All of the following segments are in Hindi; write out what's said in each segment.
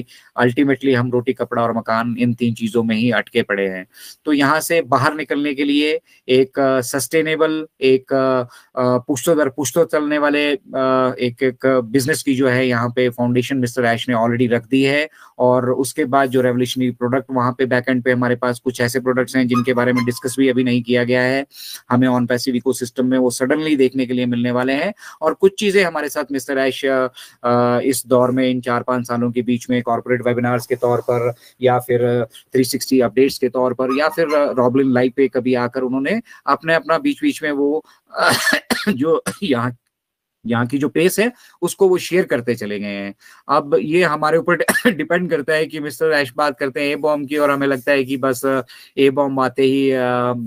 अल्टीमेटली हम रोटी कपड़ा और मकान इन तीन चीजों में ही अटके पड़े हैं तो यहाँ से बाहर निकलने के लिए एक सस्टेनेबल एक पुश्तो दर पुश्तो चलने वाले एक एक बिजनेस की जो है यहाँ पे फाउंडेशन मिस्टर ऐश ने ऑलरेडी रख दी है और उसके बाद जो रेवोल्यूशनरी प्रोडक्ट वहाँ पे एंड पे हमारे पास कुछ ऐसे प्रोडक्ट्स हैं जिनके बारे में डिस्कस भी अभी नहीं किया गया है हमें ऑन पैसिव इको में वो सडनली देखने के लिए मिलने वाले हैं और कुछ चीजें हमारे साथ मिस्टर ऐश इस दौर में इन चार पांच सालों के बीच में में कॉर्पोरेट वेबिनार्स के तौर पर या फिर 360 uh, अपडेट्स के तौर पर या फिर रॉबलिन uh, लाइव पे कभी आकर उन्होंने अपने अपना बीच बीच में वो uh, जो यहाँ यहाँ की जो पेस है उसको वो शेयर करते चले गए हैं अब ये हमारे ऊपर डिपेंड करता है कि मिस्टर ऐश बात करते हैं ए बॉम्ब की और हमें लगता है कि बस ए बॉम्ब आते ही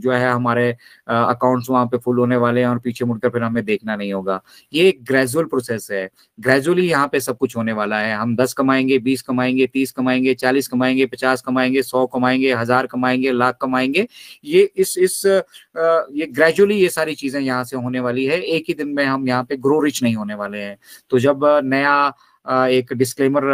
जो है हमारे अकाउंट्स वहाँ पे फुल होने वाले हैं और पीछे मुड़कर फिर हमें देखना नहीं होगा ये एक ग्रेजुअल प्रोसेस है ग्रेजुअली यहाँ पे सब कुछ होने वाला है हम दस कमाएंगे बीस कमाएंगे तीस कमाएंगे चालीस कमाएंगे पचास कमाएंगे सौ कमाएंगे हजार कमाएंगे लाख कमाएंगे ये इस इस ये ग्रेजुअली ये सारी चीजें यहाँ से होने वाली है एक ही दिन में हम यहाँ पे ग्रो रिच नहीं होने वाले हैं तो जब नया एक डिस्क्लेमर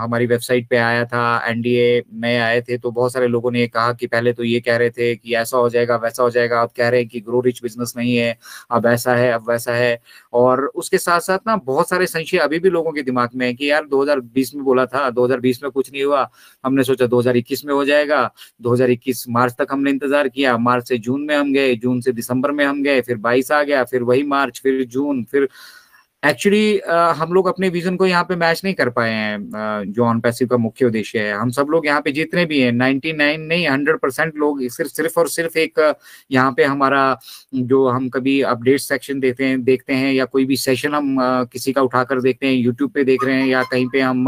हमारी वेबसाइट पे आया था एनडीए नए आए थे तो बहुत सारे लोगों ने कहा कि पहले तो ये कह रहे थे कि ऐसा हो जाएगा वैसा हो जाएगा अब कह रहे हैं कि ग्रो रिच बिजनेस नहीं है अब ऐसा है अब वैसा है और उसके साथ साथ ना बहुत सारे संशय अभी भी लोगों के दिमाग में है कि यार 2020 में बोला था 2020 में कुछ नहीं हुआ हमने सोचा 2021 में हो जाएगा 2021 मार्च तक हमने इंतजार किया मार्च से जून में हम गए जून से दिसंबर में हम गए फिर बाईस आ गया फिर वही मार्च फिर जून फिर एक्चुअली uh, हम लोग अपने विजन को यहाँ पे मैच नहीं कर पाए हैं जो ऑन पैसिव का मुख्य उद्देश्य है हम सब लोग यहाँ पे जितने भी हैं 99 नहीं 100 परसेंट लोग सिर्फ सिर्फ और सिर्फ एक यहाँ पे हमारा जो हम कभी अपडेट सेक्शन देते हैं देखते हैं या कोई भी सेशन हम uh, किसी का उठाकर देखते हैं यूट्यूब पे देख रहे हैं या कहीं पे हम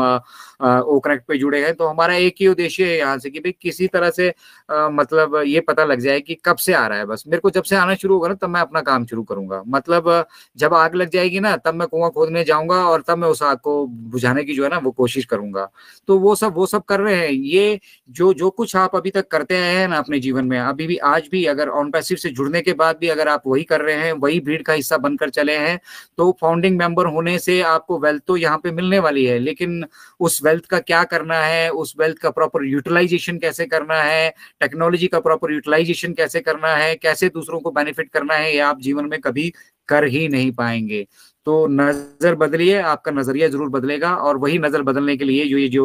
ओ कनेक्ट पे जुड़े हैं तो हमारा एक ही उद्देश्य है यहाँ से कि भाई किसी तरह से uh, मतलब ये पता लग जाए कि कब से आ रहा है बस मेरे को जब से आना शुरू होगा ना तब मैं अपना काम शुरू करूंगा मतलब जब आग लग जाएगी ना तब मैं कुआं खोदने जाऊंगा और तब मैं उस आग को बुझाने की जो है ना वो कोशिश करूंगा तो वो सब वो सब कर रहे हैं ये जो जो कुछ आप अभी तक करते आए हैं ना अपने जीवन में अभी भी आज भी अगर ऑन पैसिव से जुड़ने के बाद भी अगर आप वही कर रहे हैं वही भीड़ का हिस्सा बनकर चले हैं तो फाउंडिंग मेंबर होने से आपको वेल्थ तो यहाँ पे मिलने वाली है लेकिन उस वेल्थ का क्या करना है उस वेल्थ का प्रॉपर यूटिलाइजेशन कैसे करना है टेक्नोलॉजी का प्रॉपर यूटिलाइजेशन कैसे करना है कैसे दूसरों को बेनिफिट करना है ये आप जीवन में कभी कर ही नहीं पाएंगे तो नज़र बदलिए आपका नज़रिया ज़रूर बदलेगा और वही नज़र बदलने के लिए जो ये जो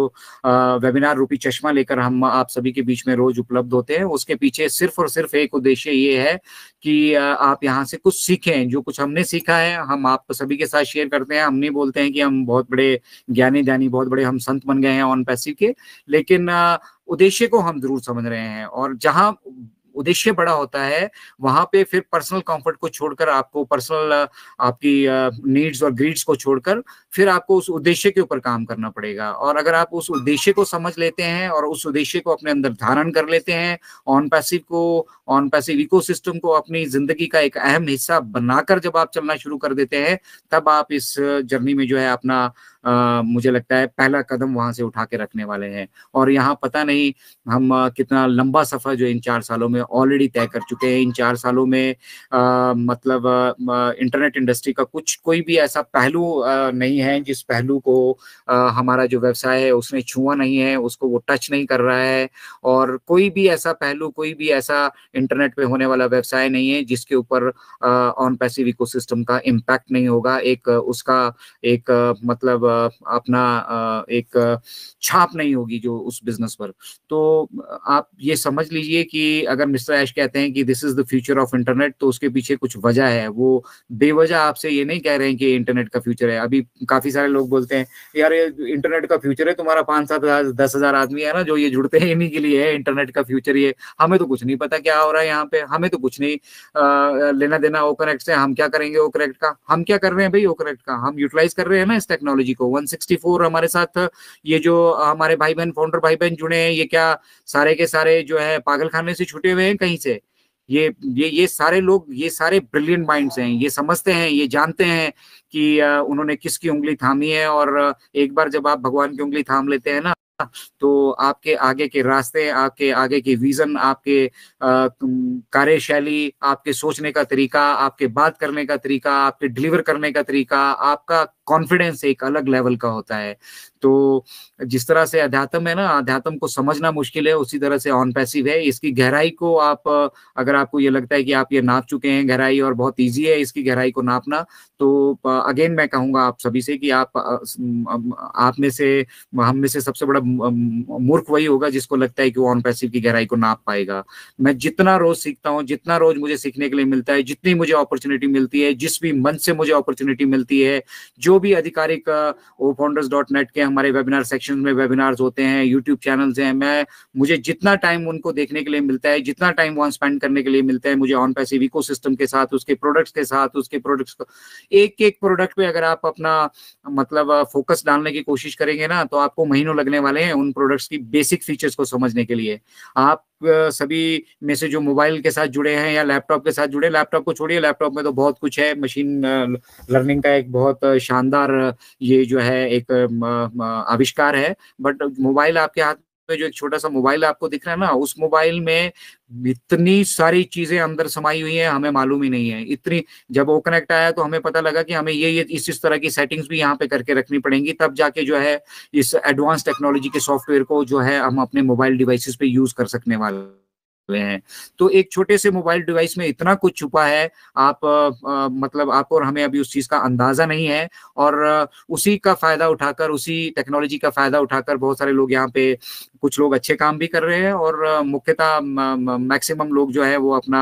वेबिनार रूपी चश्मा लेकर हम आप सभी के बीच में रोज़ उपलब्ध होते हैं उसके पीछे सिर्फ और सिर्फ एक उद्देश्य ये है कि आप यहाँ से कुछ सीखें जो कुछ हमने सीखा है हम आप सभी के साथ शेयर करते हैं हम नहीं बोलते हैं कि हम बहुत बड़े ज्ञानी ज्ञानी बहुत बड़े हम संत बन गए हैं ऑन पैसिव के लेकिन उद्देश्य को हम जरूर समझ रहे हैं और जहाँ उद्देश्य बड़ा होता है वहां पे फिर पर्सनल कंफर्ट को छोड़कर आपको पर्सनल आपकी नीड्स और ग्रीड्स को छोड़कर फिर आपको उस उद्देश्य के ऊपर काम करना पड़ेगा और अगर आप उस उद्देश्य को समझ लेते हैं और उस उद्देश्य को अपने अंदर धारण कर लेते हैं ऑन पैसिव को ऑन पैसिव इको को अपनी जिंदगी का एक अहम हिस्सा बनाकर जब आप चलना शुरू कर देते हैं तब आप इस जर्नी में जो है अपना आ, मुझे लगता है पहला कदम वहां से उठा के रखने वाले हैं और यहाँ पता नहीं हम कितना लंबा सफर जो इन चार सालों में ऑलरेडी तय कर चुके हैं इन चार सालों में आ, मतलब इंटरनेट इंडस्ट्री का कुछ कोई भी ऐसा पहलू आ, नहीं है जिस पहलू को आ, हमारा जो व्यवसाय है उसने छुआ नहीं है उसको वो टच नहीं कर रहा है और कोई भी ऐसा पहलू कोई भी ऐसा इंटरनेट पे होने वाला व्यवसाय नहीं है जिसके ऊपर ऑन पैसिव इकोसिस्टम का इम्पैक्ट नहीं होगा एक उसका एक मतलब अपना एक छाप नहीं होगी जो उस बिजनेस पर तो आप ये समझ लीजिए कि अगर मिस्टर ऐश कहते हैं कि this is the future of internet तो उसके पीछे कुछ वजह है वो बेवजह आपसे ये नहीं कह रहे हैं कि इंटरनेट का फ्यूचर है अभी काफी सारे लोग बोलते हैं यार इंटरनेट का फ्यूचर है तुम्हारा पांच सात हजार दस हजार आदमी है ना जो ये जुड़ते हैं इन्हीं के लिए है इंटरनेट का फ्यूचर ये हमें तो कुछ नहीं पता क्या हो रहा है यहाँ पे हमें तो कुछ नहीं आ, लेना देना ओ कनेक्ट से हम क्या करेंगे ओ कनेक्ट का हम क्या कर रहे हैं भाई ओ कनेक्ट का हम यूटिलाइज कर रहे हैं ना इस टेक्नोलॉजी को को 164 हमारे साथ ये जो हमारे भाई बहन फाउंडर भाई बहन जुड़े हैं ये क्या सारे के सारे जो है पागल खाने से छुटे हुए हैं कहीं से ये ये ये सारे लोग ये सारे ब्रिलियंट माइंड्स हैं ये समझते हैं ये जानते हैं कि उन्होंने किसकी उंगली थामी है और एक बार जब आप भगवान की उंगली थाम लेते हैं ना तो आपके आगे के रास्ते आपके आगे के विजन आपके कार्यशैली आपके सोचने का तरीका आपके बात करने का तरीका आपके डिलीवर करने का तरीका आपका कॉन्फिडेंस एक अलग लेवल का होता है तो जिस तरह से अध्यात्म है ना अध्यात्म को समझना मुश्किल है उसी तरह से ऑन पैसिव है इसकी गहराई को आप अगर आपको ये लगता है कि आप ये नाप चुके हैं गहराई और बहुत इजी है इसकी गहराई को नापना तो अगेन मैं कहूंगा आप सभी से कि आप आप में से हम में से सबसे बड़ा मूर्ख वही होगा जिसको लगता है कि वो ऑन पैसिव की गहराई को नाप पाएगा मैं जितना रोज सीखता हूँ जितना रोज मुझे सीखने के लिए मिलता है जितनी मुझे अपॉर्चुनिटी मिलती है जिस भी मन से मुझे अपॉर्चुनिटी मिलती है जो जो भी आधिकारिक ओ फाउंडर्स डॉट नेट के हमारे वेबिनार सेक्शन में वेबिनार्स होते हैं यूट्यूब चैनल्स हैं मैं मुझे जितना टाइम उनको देखने के लिए मिलता है जितना टाइम वहां स्पेंड करने के लिए मिलता है मुझे ऑन पैसे इको के साथ उसके प्रोडक्ट्स के साथ उसके प्रोडक्ट्स को एक एक प्रोडक्ट पे अगर आप अपना मतलब फोकस डालने की कोशिश करेंगे ना तो आपको महीनों लगने वाले हैं उन प्रोडक्ट्स की बेसिक फीचर्स को समझने के लिए आप सभी में से जो मोबाइल के साथ जुड़े हैं या लैपटॉप के साथ जुड़े लैपटॉप को छोड़िए लैपटॉप में तो बहुत कुछ है मशीन लर्निंग का एक बहुत शानदार ये जो है एक आविष्कार है बट मोबाइल आपके हाथ में जो एक छोटा सा मोबाइल आपको दिख रहा है ना उस मोबाइल में इतनी सारी चीजें अंदर समाई हुई है हमें मालूम ही नहीं है इतनी जब वो कनेक्ट आया तो हमें पता लगा कि हमें ये ये इस इस तरह की सेटिंग्स भी यहाँ पे करके रखनी पड़ेंगी तब जाके जो है इस एडवांस टेक्नोलॉजी के सॉफ्टवेयर को जो है हम अपने मोबाइल डिवाइसेस पे यूज कर सकने वाले हुए हैं तो एक छोटे से मोबाइल डिवाइस में इतना कुछ छुपा है आप आ, मतलब आपको और हमें अभी उस चीज का अंदाजा नहीं है और उसी का फायदा उठाकर उसी टेक्नोलॉजी का फायदा उठाकर बहुत सारे लोग यहाँ पे कुछ लोग अच्छे काम भी कर रहे हैं और मुख्यतः मैक्सिमम लोग जो है वो अपना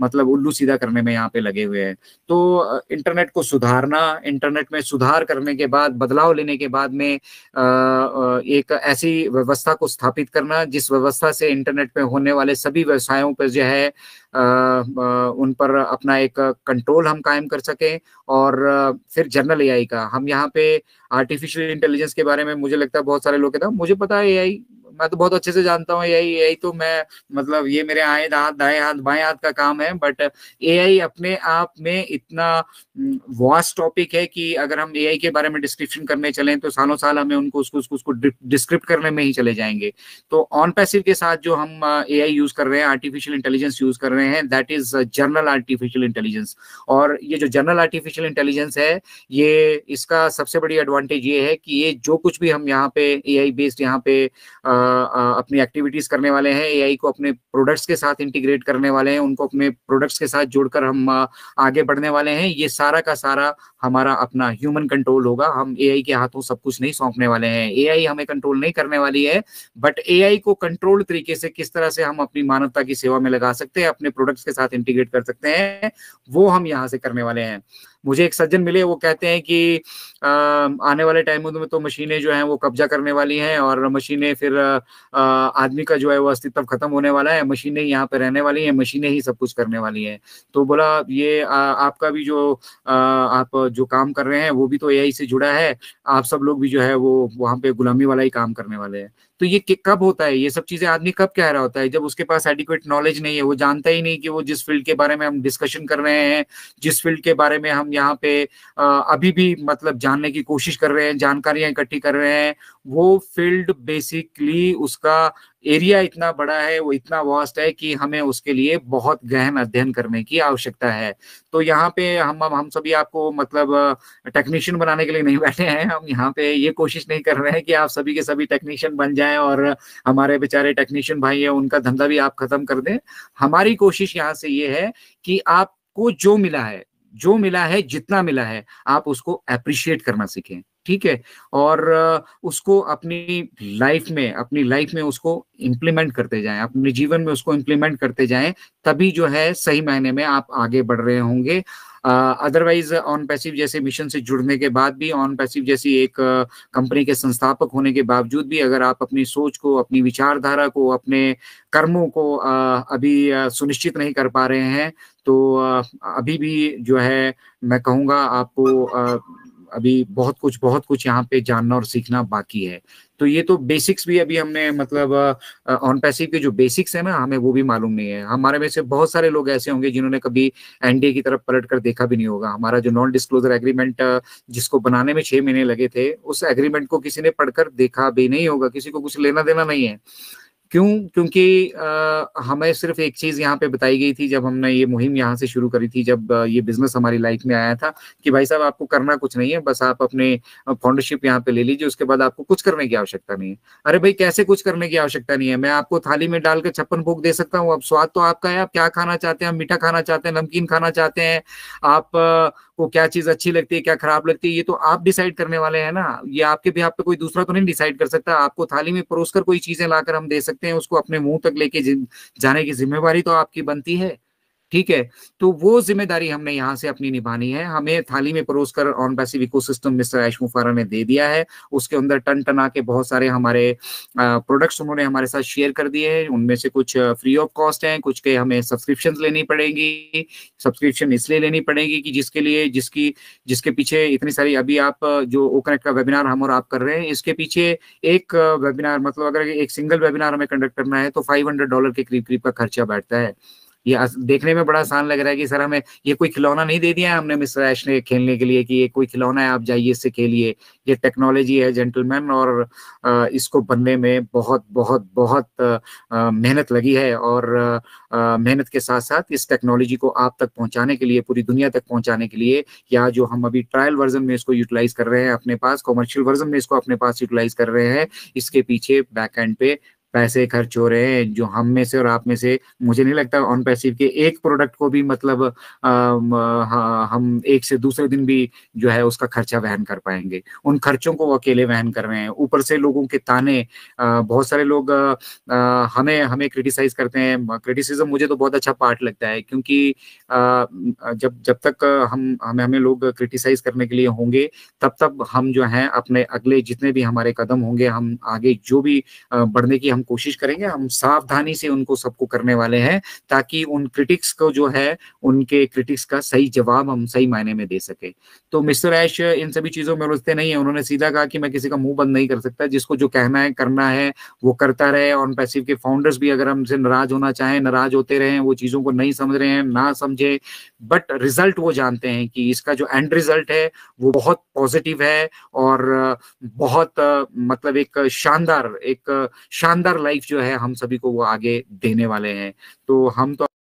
मतलब उल्लू सीधा करने में यहाँ पे लगे हुए हैं तो इंटरनेट को सुधारना इंटरनेट में सुधार करने के बाद बदलाव लेने के बाद में एक ऐसी व्यवस्था को स्थापित करना जिस व्यवस्था से इंटरनेट पे होने वाले सभी सभी व्यवसायों पर जो है उन पर अपना एक कंट्रोल हम कायम कर सकें और फिर जनरल एआई का हम यहाँ पे आर्टिफिशियल इंटेलिजेंस के बारे में मुझे लगता है बहुत सारे लोग कहते हैं मुझे पता है एआई मैं तो बहुत अच्छे से जानता हूँ यही यही तो मैं मतलब ये मेरे आए हाथ दाए हाथ बाएं हाथ का काम है बट ए अपने आप में इतना वास्ट हम्म, टॉपिक है कि अगर हम ए के बारे में डिस्क्रिप्शन करने चलें तो सालों साल हमें उनको उसको उसको उसको डिस्क्रिप्ट करने में ही चले जाएंगे तो ऑन पैसिव के साथ जो हम ए uh, यूज कर रहे हैं आर्टिफिशियल इंटेलिजेंस यूज कर रहे हैं that is general artificial intelligence और ये जो जनरल आर्टिफिशियल इंटेलिजेंस है ये इसका सबसे बड़ी एडवांटेज ये है कि ये जो कुछ भी हम यहाँ पे ए बेस्ड यहाँ पे आ, uh, अपनी एक्टिविटीज करने वाले हैं ए को अपने प्रोडक्ट्स के साथ इंटीग्रेट करने वाले हैं उनको अपने प्रोडक्ट्स के साथ जोड़कर हम आगे बढ़ने वाले हैं ये सारा का सारा हमारा अपना ह्यूमन कंट्रोल होगा हम एआई के हाथों सब कुछ नहीं सौंपने वाले हैं ए हमें कंट्रोल नहीं करने वाली है बट ए को कंट्रोल तरीके से किस तरह से हम अपनी मानवता की सेवा में लगा सकते हैं अपने प्रोडक्ट्स के साथ इंटीग्रेट कर सकते हैं वो हम यहाँ से करने वाले हैं मुझे एक सज्जन मिले वो कहते हैं कि आ, आने वाले टाइम में तो मशीनें जो हैं वो कब्जा करने वाली हैं और मशीनें फिर आदमी का जो है वो अस्तित्व खत्म होने वाला है मशीनें यहाँ पे रहने वाली हैं मशीनें ही सब कुछ करने वाली हैं तो बोला ये आ, आपका भी जो आ, आप जो काम कर रहे हैं वो भी तो ए से जुड़ा है आप सब लोग भी जो है वो वहाँ पे गुलामी वाला ही काम करने वाले हैं तो ये कब होता है ये सब चीजें आदमी कब कह रहा होता है जब उसके पास एडिक्वेट नॉलेज नहीं है वो जानता ही नहीं कि वो जिस फील्ड के बारे में हम डिस्कशन कर रहे हैं जिस फील्ड के बारे में हम यहाँ पे अभी भी मतलब जानने की कोशिश कर रहे हैं जानकारियां इकट्ठी कर रहे हैं वो फील्ड बेसिकली उसका एरिया इतना बड़ा है वो इतना वास्ट है कि हमें उसके लिए बहुत गहन अध्ययन करने की आवश्यकता है तो यहाँ पे हम हम सभी आपको मतलब टेक्नीशियन बनाने के लिए नहीं बैठे हैं हम यहाँ पे ये कोशिश नहीं कर रहे हैं कि आप सभी के सभी टेक्नीशियन बन जाएं और हमारे बेचारे टेक्नीशियन भाई हैं उनका धंधा भी आप खत्म कर दें हमारी कोशिश यहाँ से ये है कि आपको जो मिला है जो मिला है जितना मिला है आप उसको अप्रिशिएट करना सीखें ठीक है और उसको अपनी लाइफ में अपनी लाइफ में उसको इम्प्लीमेंट करते जाएं अपने जीवन में उसको इम्प्लीमेंट करते जाएं तभी जो है सही मायने में आप आगे बढ़ रहे होंगे अदरवाइज ऑन पैसिव जैसे मिशन से जुड़ने के बाद भी ऑन पैसिव जैसी एक कंपनी के संस्थापक होने के बावजूद भी अगर आप अपनी सोच को अपनी विचारधारा को अपने कर्मों को uh, अभी uh, सुनिश्चित नहीं कर पा रहे हैं तो uh, अभी भी जो है मैं कहूँगा आपको अभी बहुत कुछ बहुत कुछ यहाँ पे जानना और सीखना बाकी है तो ये तो बेसिक्स भी अभी हमने मतलब ऑन पैसिव के जो बेसिक्स है ना हमें वो भी मालूम नहीं है हमारे में से बहुत सारे लोग ऐसे होंगे जिन्होंने कभी एनडीए की तरफ पलट कर देखा भी नहीं होगा हमारा जो नॉन डिस्क्लोजर एग्रीमेंट जिसको बनाने में छह महीने लगे थे उस एग्रीमेंट को किसी ने पढ़कर देखा भी नहीं होगा किसी को कुछ लेना देना नहीं है क्यों क्योंकि हमें सिर्फ एक चीज यहाँ पे बताई गई थी जब हमने ये मुहिम यहाँ से शुरू करी थी जब ये बिजनेस हमारी लाइफ में आया था कि भाई साहब आपको करना कुछ नहीं है बस आप अपने फाउंडरशिप यहाँ पे ले लीजिए उसके बाद आपको कुछ करने की आवश्यकता नहीं है अरे भाई कैसे कुछ करने की आवश्यकता नहीं है मैं आपको थाली में डालकर छप्पन भोग दे सकता हूँ अब स्वाद तो आपका है आप क्या खाना चाहते हैं आप मीठा खाना चाहते हैं नमकीन खाना चाहते हैं आप आपको क्या चीज अच्छी लगती है क्या खराब लगती है ये तो आप डिसाइड करने वाले हैं ना ये आपके भी आप पे कोई दूसरा तो नहीं डिसाइड कर सकता आपको थाली में परोसकर कोई चीजें लाकर हम दे सकते हैं उसको अपने मुंह तक लेके जाने की जिम्मेवारी तो आपकी बनती है ठीक है तो वो जिम्मेदारी हमने यहाँ से अपनी निभानी है हमें थाली में परोस कर ONPASSIVE ecosystem mister Ash Mufareh ने दे दिया है उसके अंदर टन टना के बहुत सारे हमारे प्रोडक्ट्स उन्होंने हमारे साथ शेयर कर दिए हैं उनमें से कुछ फ्री ऑफ कॉस्ट हैं कुछ के हमें सब्सक्रिप्शन लेनी पड़ेगी सब्सक्रिप्शन इसलिए लेनी पड़ेगी कि जिसके लिए जिसकी जिसके पीछे इतनी सारी अभी आप जो ओ कनेक्ट का वेबिनार हम और आप कर रहे हैं इसके पीछे एक वेबिनार मतलब अगर एक सिंगल वेबिनार हमें कंडक्ट करना है तो फाइव डॉलर के करीब करीब का खर्चा बैठता है ये देखने में बड़ा आसान लग रहा है कि सर हमें ये कोई खिलौना नहीं दे दिया हमने मिस्टर ऐश ने खेलने के लिए कि ये कोई खिलौना है आप जाइए इससे खेलिए ये टेक्नोलॉजी है जेंटलमैन और इसको बनने में बहुत बहुत बहुत मेहनत लगी है और मेहनत के साथ साथ इस टेक्नोलॉजी को आप तक पहुंचाने के लिए पूरी दुनिया तक पहुंचाने के लिए या जो हम अभी ट्रायल वर्जन में इसको यूटिलाइज कर रहे हैं अपने पास कॉमर्शियल वर्जन में इसको अपने पास यूटिलाइज कर रहे हैं इसके पीछे बैक एंड पे पैसे खर्च हो रहे हैं जो हम में से और आप में से मुझे नहीं लगता ऑन पैसिव के एक प्रोडक्ट को भी मतलब आ, आ, हम एक से दूसरे दिन भी जो है उसका खर्चा वहन कर पाएंगे उन खर्चों को अकेले वहन कर रहे हैं ऊपर से लोगों के ताने आ, बहुत सारे लोग आ, हमें हमें क्रिटिसाइज करते हैं क्रिटिसिज्म मुझे तो बहुत अच्छा पार्ट लगता है क्योंकि आ, जब जब तक हम हमें हमें लोग क्रिटिसाइज करने के लिए होंगे तब तब हम जो है अपने अगले जितने भी हमारे कदम होंगे हम आगे जो भी बढ़ने की हम हम कोशिश करेंगे हम सावधानी से उनको सबको करने वाले हैं ताकि उन क्रिटिक्स को जो है उनके क्रिटिक्स का सही जवाब हम सही मायने में दे सके तो मिस्टर ऐश इन सभी चीजों में रुझते नहीं है उन्होंने सीधा कहा कि मैं किसी का मुंह बंद नहीं कर सकता जिसको जो कहना है करना है वो करता रहे और पैसिव के फाउंडर्स भी अगर हमसे नाराज होना चाहें नाराज होते रहे वो चीजों को नहीं समझ रहे हैं ना समझे बट रिजल्ट वो जानते हैं कि इसका जो एंड रिजल्ट है वो बहुत पॉजिटिव है और बहुत मतलब एक शानदार एक शानदार बेहतर लाइफ जो है हम सभी को वो आगे देने वाले हैं तो हम तो